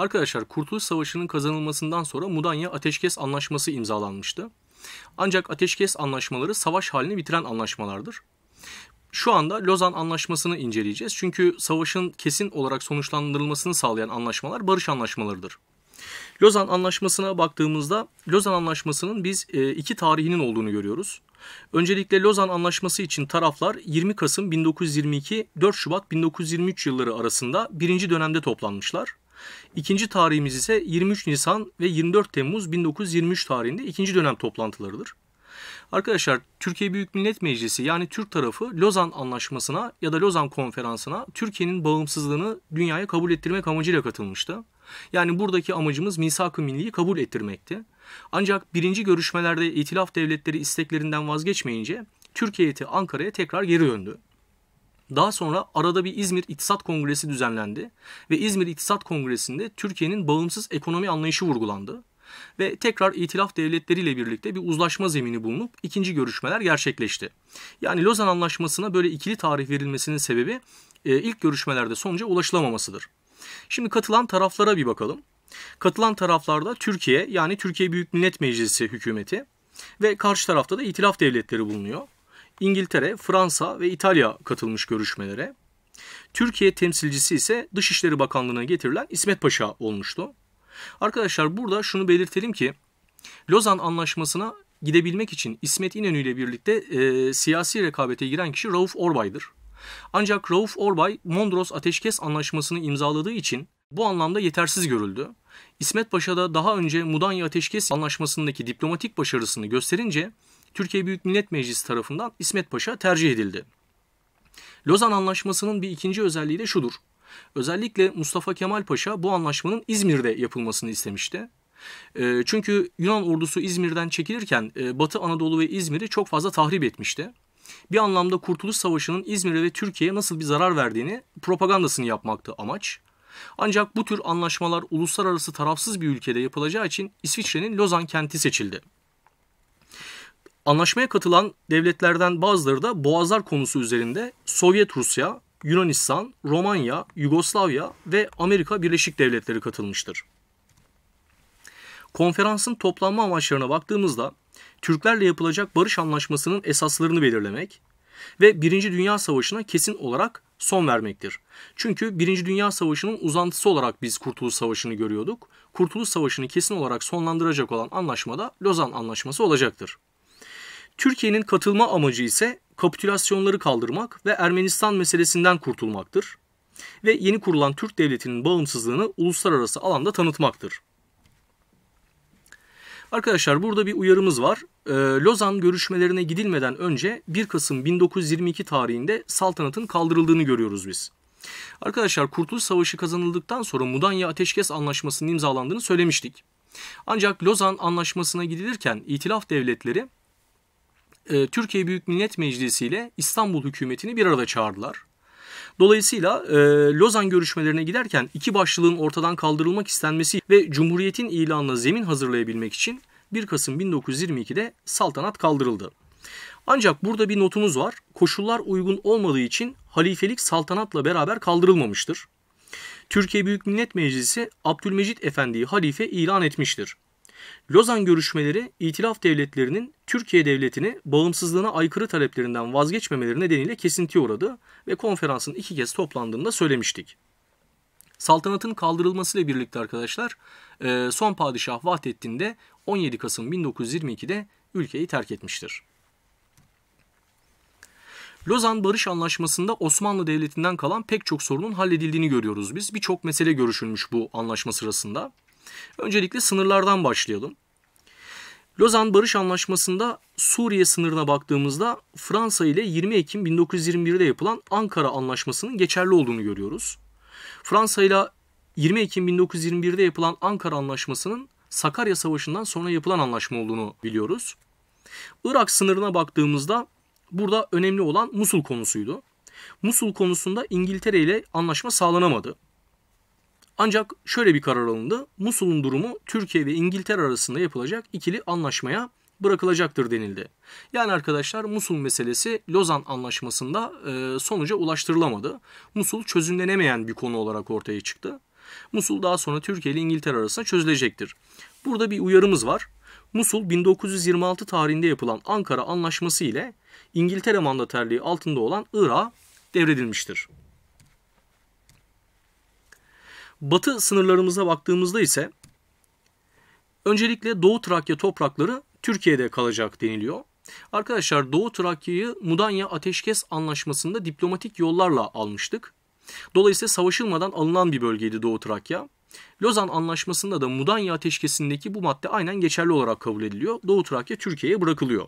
Arkadaşlar Kurtuluş Savaşı'nın kazanılmasından sonra Mudanya Ateşkes Anlaşması imzalanmıştı. Ancak ateşkes anlaşmaları savaş halini bitiren anlaşmalardır. Şu anda Lozan Anlaşması'nı inceleyeceğiz. Çünkü savaşın kesin olarak sonuçlandırılmasını sağlayan anlaşmalar barış anlaşmalarıdır. Lozan Anlaşması'na baktığımızda Lozan Anlaşması'nın biz e, iki tarihinin olduğunu görüyoruz. Öncelikle Lozan Anlaşması için taraflar 20 Kasım 1922-4 Şubat 1923 yılları arasında birinci dönemde toplanmışlar. İkinci tarihimiz ise 23 Nisan ve 24 Temmuz 1923 tarihinde ikinci dönem toplantılarıdır. Arkadaşlar Türkiye Büyük Millet Meclisi yani Türk tarafı Lozan Anlaşması'na ya da Lozan Konferansı'na Türkiye'nin bağımsızlığını dünyaya kabul ettirmek amacıyla katılmıştı. Yani buradaki amacımız misak-ı milliyi kabul ettirmekti. Ancak birinci görüşmelerde itilaf devletleri isteklerinden vazgeçmeyince Türk Ankara'ya tekrar geri döndü. Daha sonra arada bir İzmir İktisat Kongresi düzenlendi ve İzmir İktisat Kongresi'nde Türkiye'nin bağımsız ekonomi anlayışı vurgulandı ve tekrar itilaf devletleriyle birlikte bir uzlaşma zemini bulunup ikinci görüşmeler gerçekleşti. Yani Lozan Anlaşması'na böyle ikili tarih verilmesinin sebebi e, ilk görüşmelerde sonuca ulaşılamamasıdır. Şimdi katılan taraflara bir bakalım. Katılan taraflarda Türkiye yani Türkiye Büyük Millet Meclisi hükümeti ve karşı tarafta da itilaf devletleri bulunuyor. İngiltere, Fransa ve İtalya katılmış görüşmelere. Türkiye temsilcisi ise Dışişleri Bakanlığı'na getirilen İsmet Paşa olmuştu. Arkadaşlar burada şunu belirtelim ki Lozan Anlaşması'na gidebilmek için İsmet İnönü ile birlikte e, siyasi rekabete giren kişi Rauf Orbay'dır. Ancak Rauf Orbay Mondros Ateşkes Anlaşması'nı imzaladığı için bu anlamda yetersiz görüldü. İsmet Paşa da daha önce Mudanya Ateşkes Anlaşması'ndaki diplomatik başarısını gösterince Türkiye Büyük Millet Meclisi tarafından İsmet Paşa tercih edildi. Lozan Anlaşması'nın bir ikinci özelliği de şudur. Özellikle Mustafa Kemal Paşa bu anlaşmanın İzmir'de yapılmasını istemişti. Ee, çünkü Yunan ordusu İzmir'den çekilirken e, Batı Anadolu ve İzmir'i çok fazla tahrip etmişti. Bir anlamda Kurtuluş Savaşı'nın İzmir'e ve Türkiye'ye nasıl bir zarar verdiğini propagandasını yapmaktı amaç. Ancak bu tür anlaşmalar uluslararası tarafsız bir ülkede yapılacağı için İsviçre'nin Lozan kenti seçildi. Anlaşmaya katılan devletlerden bazıları da boğazlar konusu üzerinde Sovyet Rusya, Yunanistan, Romanya, Yugoslavya ve Amerika Birleşik Devletleri katılmıştır. Konferansın toplanma amaçlarına baktığımızda Türklerle yapılacak barış anlaşmasının esaslarını belirlemek ve Birinci Dünya Savaşı'na kesin olarak son vermektir. Çünkü Birinci Dünya Savaşı'nın uzantısı olarak biz Kurtuluş Savaşı'nı görüyorduk. Kurtuluş Savaşı'nı kesin olarak sonlandıracak olan anlaşma da Lozan Anlaşması olacaktır. Türkiye'nin katılma amacı ise kapitülasyonları kaldırmak ve Ermenistan meselesinden kurtulmaktır ve yeni kurulan Türk devletinin bağımsızlığını uluslararası alanda tanıtmaktır. Arkadaşlar burada bir uyarımız var. Ee, Lozan görüşmelerine gidilmeden önce 1 Kasım 1922 tarihinde saltanatın kaldırıldığını görüyoruz biz. Arkadaşlar Kurtuluş Savaşı kazanıldıktan sonra Mudanya Ateşkes Anlaşması'nın imzalandığını söylemiştik. Ancak Lozan Anlaşması'na gidilirken itilaf devletleri e, Türkiye Büyük Millet Meclisi ile İstanbul hükümetini bir arada çağırdılar. Dolayısıyla e, Lozan görüşmelerine giderken iki başlılığın ortadan kaldırılmak istenmesi ve Cumhuriyet'in ilanına zemin hazırlayabilmek için 1 Kasım 1922'de saltanat kaldırıldı. Ancak burada bir notumuz var. Koşullar uygun olmadığı için halifelik saltanatla beraber kaldırılmamıştır. Türkiye Büyük Millet Meclisi Abdülmecit Efendi'yi halife ilan etmiştir. Lozan görüşmeleri itilaf devletlerinin Türkiye devletini bağımsızlığına aykırı taleplerinden vazgeçmemeleri nedeniyle kesintiye uğradı ve konferansın iki kez toplandığını da söylemiştik. Saltanatın kaldırılmasıyla birlikte arkadaşlar e, son padişah Vahdettin de 17 Kasım 1922'de ülkeyi terk etmiştir. Lozan Barış Anlaşması'nda Osmanlı Devleti'nden kalan pek çok sorunun halledildiğini görüyoruz biz. Birçok mesele görüşülmüş bu anlaşma sırasında. Öncelikle sınırlardan başlayalım. Lozan Barış Anlaşması'nda Suriye sınırına baktığımızda Fransa ile 20 Ekim 1921'de yapılan Ankara Anlaşması'nın geçerli olduğunu görüyoruz. Fransa ile 20 Ekim 1921'de yapılan Ankara Anlaşması'nın Sakarya Savaşı'ndan sonra yapılan anlaşma olduğunu biliyoruz. Irak sınırına baktığımızda burada önemli olan Musul konusuydu. Musul konusunda İngiltere ile anlaşma sağlanamadı. Ancak şöyle bir karar alındı. Musul'un durumu Türkiye ve İngiltere arasında yapılacak ikili anlaşmaya bırakılacaktır denildi. Yani arkadaşlar Musul meselesi Lozan Anlaşması'nda e, sonuca ulaştırılamadı. Musul çözümlenemeyen bir konu olarak ortaya çıktı. Musul daha sonra Türkiye ile İngiltere arasında çözülecektir. Burada bir uyarımız var. Musul 1926 tarihinde yapılan Ankara Anlaşması ile İngiltere mandaterliği altında olan Irak'a devredilmiştir. Batı sınırlarımıza baktığımızda ise öncelikle Doğu Trakya toprakları Türkiye'de kalacak deniliyor. Arkadaşlar Doğu Trakya'yı Mudanya Ateşkes Anlaşması'nda diplomatik yollarla almıştık. Dolayısıyla savaşılmadan alınan bir bölgeydi Doğu Trakya. Lozan Anlaşması'nda da Mudanya Ateşkesi'ndeki bu madde aynen geçerli olarak kabul ediliyor. Doğu Trakya Türkiye'ye bırakılıyor.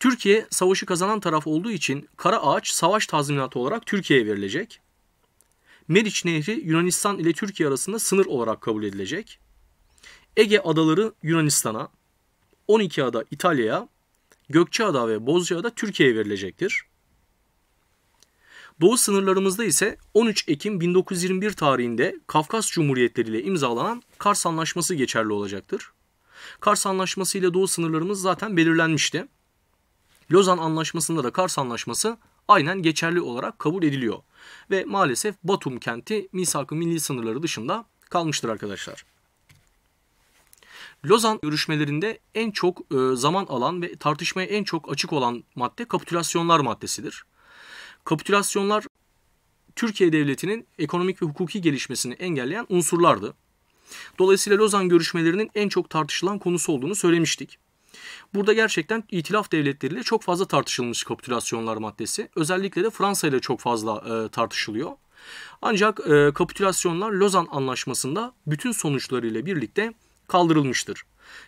Türkiye savaşı kazanan taraf olduğu için Kara Ağaç savaş tazminatı olarak Türkiye'ye verilecek. Meriç Nehri Yunanistan ile Türkiye arasında sınır olarak kabul edilecek. Ege adaları Yunanistan'a, 12 ada İtalya'ya, Gökçeada ve Bozcaada Türkiye'ye verilecektir. Doğu sınırlarımızda ise 13 Ekim 1921 tarihinde Kafkas Cumhuriyetleri ile imzalanan Kars Anlaşması geçerli olacaktır. Kars Anlaşması ile doğu sınırlarımız zaten belirlenmişti. Lozan Anlaşması'nda da Kars Anlaşması aynen geçerli olarak kabul ediliyor. Ve maalesef Batum kenti misak milli sınırları dışında kalmıştır arkadaşlar. Lozan görüşmelerinde en çok e, zaman alan ve tartışmaya en çok açık olan madde kapitülasyonlar maddesidir. Kapitülasyonlar Türkiye Devleti'nin ekonomik ve hukuki gelişmesini engelleyen unsurlardı. Dolayısıyla Lozan görüşmelerinin en çok tartışılan konusu olduğunu söylemiştik. Burada gerçekten itilaf devletleriyle çok fazla tartışılmış kapitülasyonlar maddesi. Özellikle de Fransa ile çok fazla e, tartışılıyor. Ancak e, kapitülasyonlar Lozan Anlaşması'nda bütün sonuçlarıyla birlikte kaldırılmıştır.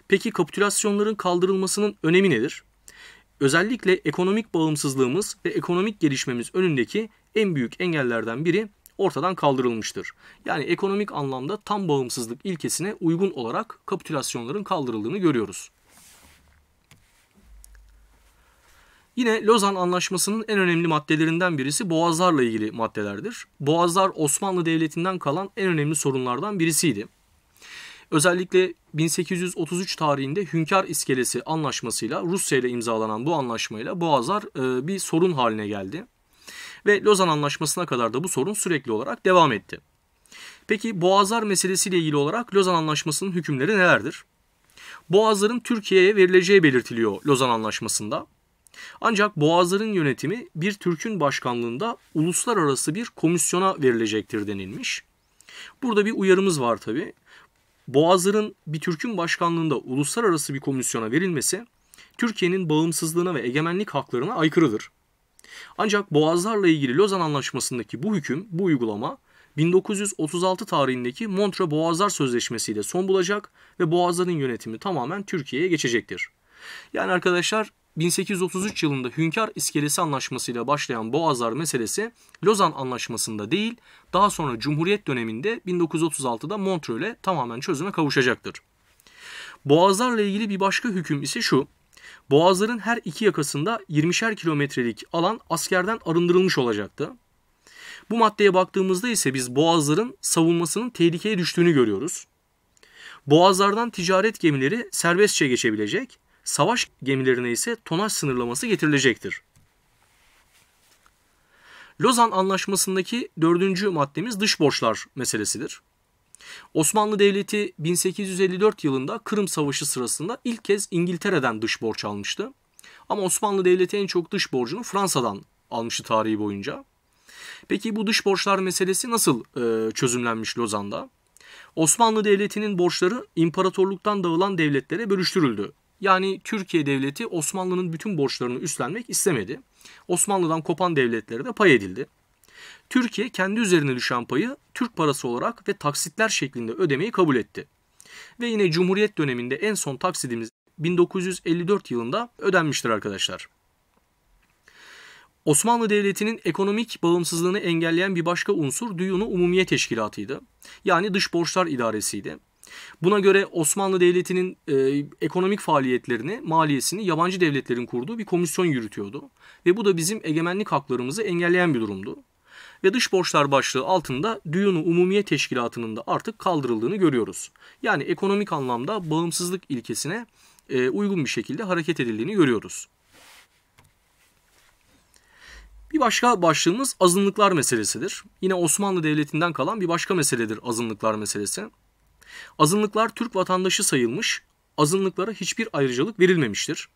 Peki kapitülasyonların kaldırılmasının önemi nedir? Özellikle ekonomik bağımsızlığımız ve ekonomik gelişmemiz önündeki en büyük engellerden biri ortadan kaldırılmıştır. Yani ekonomik anlamda tam bağımsızlık ilkesine uygun olarak kapitülasyonların kaldırıldığını görüyoruz. Yine Lozan Anlaşması'nın en önemli maddelerinden birisi boğazlarla ilgili maddelerdir. Boğazlar Osmanlı Devleti'nden kalan en önemli sorunlardan birisiydi. Özellikle 1833 tarihinde Hünkar İskelesi anlaşmasıyla Rusya ile imzalanan bu anlaşmayla boğazlar e, bir sorun haline geldi. Ve Lozan Anlaşması'na kadar da bu sorun sürekli olarak devam etti. Peki boğazlar meselesiyle ilgili olarak Lozan Anlaşması'nın hükümleri nelerdir? Boğazların Türkiye'ye verileceği belirtiliyor Lozan Anlaşması'nda. Ancak Boğazların yönetimi bir Türk'ün başkanlığında uluslararası bir komisyona verilecektir denilmiş. Burada bir uyarımız var tabi. Boğazların bir Türk'ün başkanlığında uluslararası bir komisyona verilmesi Türkiye'nin bağımsızlığına ve egemenlik haklarına aykırıdır. Ancak Boğazlarla ilgili Lozan Anlaşması'ndaki bu hüküm, bu uygulama 1936 tarihindeki Montre Boğazlar Sözleşmesi ile son bulacak ve Boğazların yönetimi tamamen Türkiye'ye geçecektir. Yani arkadaşlar 1833 yılında Hünkar İskelesi Anlaşması ile başlayan Boğazlar meselesi Lozan Anlaşması'nda değil, daha sonra Cumhuriyet döneminde 1936'da Montreux'le tamamen çözüme kavuşacaktır. Boğazlarla ilgili bir başka hüküm ise şu. Boğazların her iki yakasında 20'şer kilometrelik alan askerden arındırılmış olacaktı. Bu maddeye baktığımızda ise biz boğazların savunmasının tehlikeye düştüğünü görüyoruz. Boğazlardan ticaret gemileri serbestçe geçebilecek Savaş gemilerine ise tonaj sınırlaması getirilecektir. Lozan Anlaşması'ndaki dördüncü maddemiz dış borçlar meselesidir. Osmanlı Devleti 1854 yılında Kırım Savaşı sırasında ilk kez İngiltere'den dış borç almıştı. Ama Osmanlı Devleti en çok dış borcunu Fransa'dan almıştı tarihi boyunca. Peki bu dış borçlar meselesi nasıl e, çözümlenmiş Lozan'da? Osmanlı Devleti'nin borçları imparatorluktan dağılan devletlere bölüştürüldü yani Türkiye devleti Osmanlı'nın bütün borçlarını üstlenmek istemedi. Osmanlı'dan kopan devletlere de pay edildi. Türkiye kendi üzerine düşen payı Türk parası olarak ve taksitler şeklinde ödemeyi kabul etti. Ve yine Cumhuriyet döneminde en son taksidimiz 1954 yılında ödenmiştir arkadaşlar. Osmanlı Devleti'nin ekonomik bağımsızlığını engelleyen bir başka unsur Düyunu Umumiye Teşkilatı'ydı. Yani dış borçlar idaresiydi. Buna göre Osmanlı Devleti'nin e, ekonomik faaliyetlerini, maliyesini yabancı devletlerin kurduğu bir komisyon yürütüyordu. Ve bu da bizim egemenlik haklarımızı engelleyen bir durumdu. Ve dış borçlar başlığı altında Düyunu Umumiye Teşkilatı'nın da artık kaldırıldığını görüyoruz. Yani ekonomik anlamda bağımsızlık ilkesine e, uygun bir şekilde hareket edildiğini görüyoruz. Bir başka başlığımız azınlıklar meselesidir. Yine Osmanlı Devleti'nden kalan bir başka meseledir azınlıklar meselesi. Azınlıklar Türk vatandaşı sayılmış, azınlıklara hiçbir ayrıcalık verilmemiştir.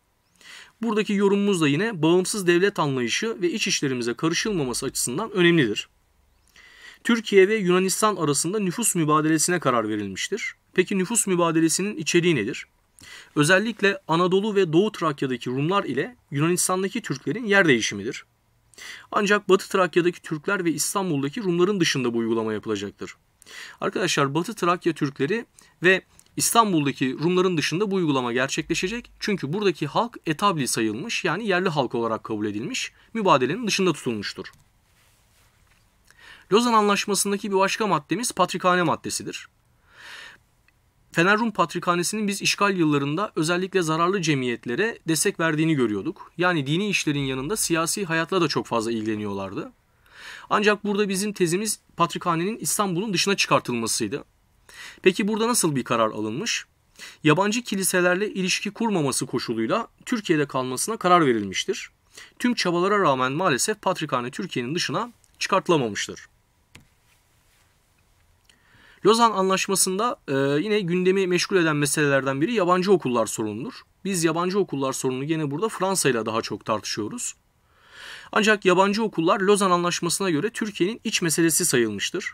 Buradaki yorumumuz da yine bağımsız devlet anlayışı ve iç işlerimize karışılmaması açısından önemlidir. Türkiye ve Yunanistan arasında nüfus mübadelesine karar verilmiştir. Peki nüfus mübadelesinin içeriği nedir? Özellikle Anadolu ve Doğu Trakya'daki Rumlar ile Yunanistan'daki Türklerin yer değişimidir. Ancak Batı Trakya'daki Türkler ve İstanbul'daki Rumların dışında bu uygulama yapılacaktır. Arkadaşlar Batı Trakya Türkleri ve İstanbul'daki Rumların dışında bu uygulama gerçekleşecek. Çünkü buradaki halk etabli sayılmış yani yerli halk olarak kabul edilmiş, mübadelenin dışında tutulmuştur. Lozan Anlaşması'ndaki bir başka maddemiz patrikhane maddesidir. Fener Rum Patrikhanesi'nin biz işgal yıllarında özellikle zararlı cemiyetlere destek verdiğini görüyorduk. Yani dini işlerin yanında siyasi hayatla da çok fazla ilgileniyorlardı. Ancak burada bizim tezimiz Patrikhane'nin İstanbul'un dışına çıkartılmasıydı. Peki burada nasıl bir karar alınmış? Yabancı kiliselerle ilişki kurmaması koşuluyla Türkiye'de kalmasına karar verilmiştir. Tüm çabalara rağmen maalesef Patrikhane Türkiye'nin dışına çıkartılamamıştır. Lozan Anlaşması'nda e, yine gündemi meşgul eden meselelerden biri yabancı okullar sorunudur. Biz yabancı okullar sorununu yine burada Fransa ile daha çok tartışıyoruz. Ancak yabancı okullar Lozan Anlaşması'na göre Türkiye'nin iç meselesi sayılmıştır.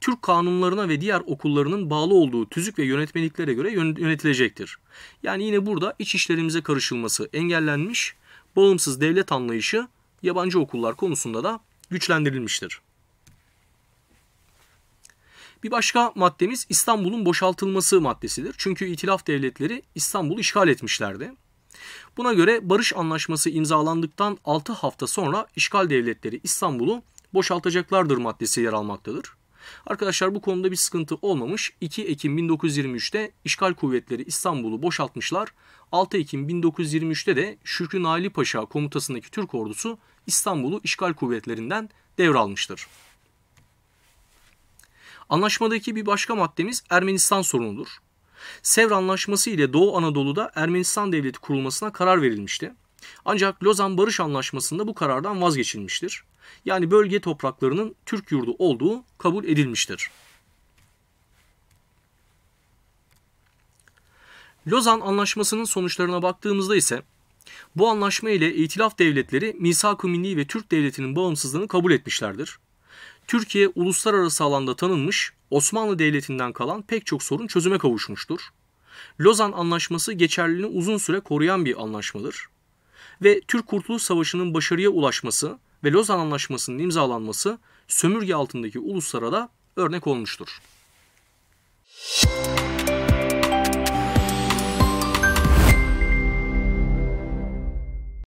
Türk kanunlarına ve diğer okullarının bağlı olduğu tüzük ve yönetmeliklere göre yönetilecektir. Yani yine burada iç işlerimize karışılması engellenmiş, bağımsız devlet anlayışı yabancı okullar konusunda da güçlendirilmiştir. Bir başka maddemiz İstanbul'un boşaltılması maddesidir. Çünkü itilaf devletleri İstanbul'u işgal etmişlerdi. Buna göre barış anlaşması imzalandıktan 6 hafta sonra işgal devletleri İstanbul'u boşaltacaklardır maddesi yer almaktadır. Arkadaşlar bu konuda bir sıkıntı olmamış. 2 Ekim 1923'te işgal kuvvetleri İstanbul'u boşaltmışlar. 6 Ekim 1923'te de Şükrü Naili Paşa komutasındaki Türk ordusu İstanbul'u işgal kuvvetlerinden devralmıştır. Anlaşmadaki bir başka maddemiz Ermenistan sorunudur. Sevr Anlaşması ile Doğu Anadolu'da Ermenistan Devleti kurulmasına karar verilmişti. Ancak Lozan Barış Anlaşması'nda bu karardan vazgeçilmiştir. Yani bölge topraklarının Türk yurdu olduğu kabul edilmiştir. Lozan Anlaşması'nın sonuçlarına baktığımızda ise bu anlaşma ile İtilaf devletleri Misak-ı Milli ve Türk devletinin bağımsızlığını kabul etmişlerdir. Türkiye uluslararası alanda tanınmış, Osmanlı Devleti'nden kalan pek çok sorun çözüme kavuşmuştur. Lozan Anlaşması geçerliliğini uzun süre koruyan bir anlaşmadır. Ve Türk Kurtuluş Savaşı'nın başarıya ulaşması ve Lozan Anlaşması'nın imzalanması sömürge altındaki uluslara da örnek olmuştur. Müzik